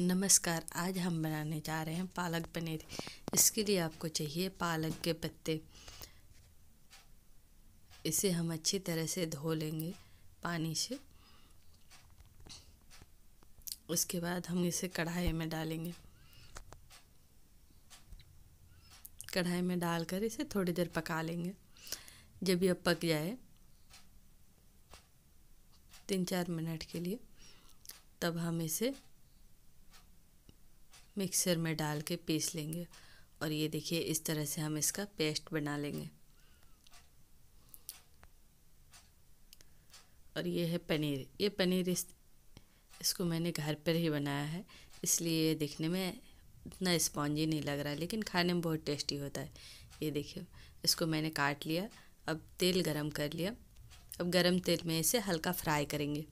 नमस्कार आज हम बनाने जा रहे हैं पालक पनीर इसके लिए आपको चाहिए पालक के पत्ते इसे हम अच्छी तरह से धो लेंगे पानी से उसके बाद हम इसे कढ़ाई में डालेंगे कढ़ाई में डालकर इसे थोड़ी देर पका लेंगे जब यह पक जाए तीन चार मिनट के लिए तब हम इसे मिक्सर में डाल के पीस लेंगे और ये देखिए इस तरह से हम इसका पेस्ट बना लेंगे और ये है पनीर ये पनीर इस इसको मैंने घर पर ही बनाया है इसलिए ये दिखने में इतना स्पॉन्जी नहीं लग रहा है लेकिन खाने में बहुत टेस्टी होता है ये देखिए इसको मैंने काट लिया अब तेल गरम कर लिया अब गरम तेल में इसे हल्का फ्राई करेंगे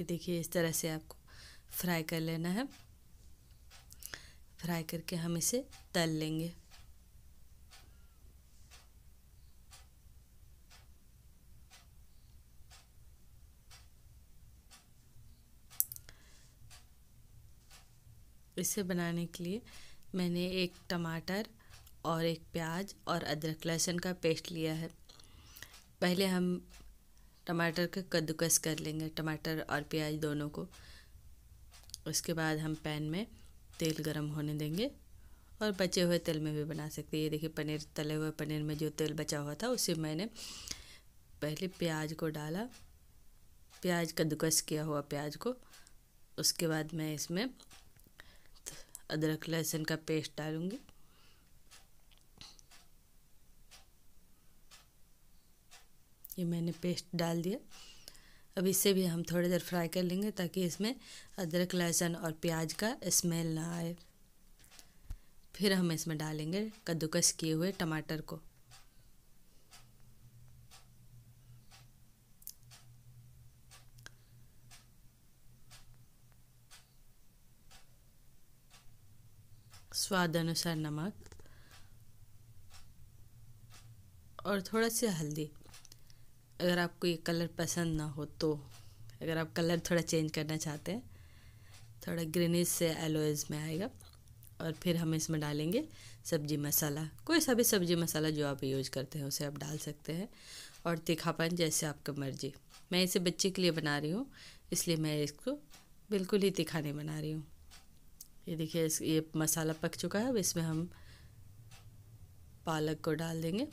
ये देखिए इस तरह से आपको फ्राई कर लेना है फ्राई करके हम इसे तल लेंगे इसे बनाने के लिए मैंने एक टमाटर और एक प्याज और अदरक लहसुन का पेस्ट लिया है पहले हम टमाटर का कद्दूकस कर लेंगे टमाटर और प्याज दोनों को उसके बाद हम पैन में तेल गरम होने देंगे और बचे हुए तेल में भी बना सकते हैं ये देखिए पनीर तले हुए पनीर में जो तेल बचा हुआ था उसे मैंने पहले प्याज को डाला प्याज कद्दूकस किया हुआ प्याज को उसके बाद मैं इसमें अदरक लहसुन का पेस्ट डालूँगी ये मैंने पेस्ट डाल दिया अब इसे भी हम थोड़ी देर फ्राई कर लेंगे ताकि इसमें अदरक लहसुन और प्याज का स्मेल ना आए फिर हम इसमें डालेंगे कद्दूकस किए हुए टमाटर को स्वाद अनुसार नमक और थोड़ा सा हल्दी अगर आपको ये कलर पसंद ना हो तो अगर आप कलर थोड़ा चेंज करना चाहते हैं थोड़ा ग्रीनिश से एलोएज में आएगा और फिर हम इसमें डालेंगे सब्जी मसाला कोई सा भी सब्जी मसाला जो आप यूज़ करते हैं उसे आप डाल सकते हैं और तीखापन जैसे आपका मर्जी मैं इसे बच्चे के लिए बना रही हूँ इसलिए मैं इसको बिल्कुल ही तीखा नहीं बना रही हूँ ये देखिए ये मसाला पक चुका है अब इसमें हम पालक को डाल देंगे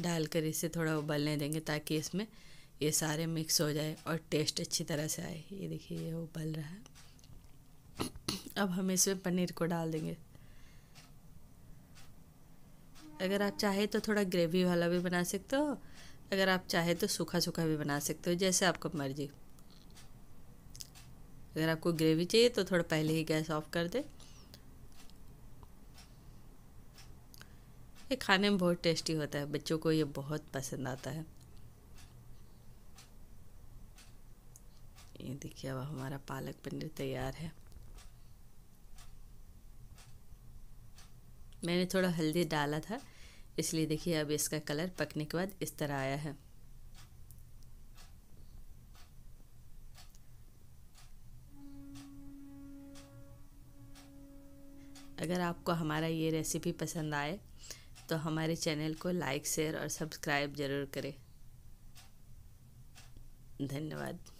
डालकर इसे थोड़ा उबलने देंगे ताकि इसमें ये सारे मिक्स हो जाए और टेस्ट अच्छी तरह से आए ये देखिए ये उबल रहा है अब हम इसमें पनीर को डाल देंगे अगर आप चाहे तो थोड़ा ग्रेवी वाला भी बना सकते हो अगर आप चाहे तो सूखा सूखा भी बना सकते हो जैसे आपको मर्जी अगर आपको ग्रेवी चाहिए तो थोड़ा पहले ही गैस ऑफ कर दें ये खाने में बहुत टेस्टी होता है बच्चों को ये बहुत पसंद आता है ये देखिए अब हमारा पालक पनीर तैयार है मैंने थोड़ा हल्दी डाला था इसलिए देखिए अब इसका कलर पकने के बाद इस तरह आया है अगर आपको हमारा ये रेसिपी पसंद आए तो हमारे चैनल को लाइक शेयर और सब्सक्राइब ज़रूर करें धन्यवाद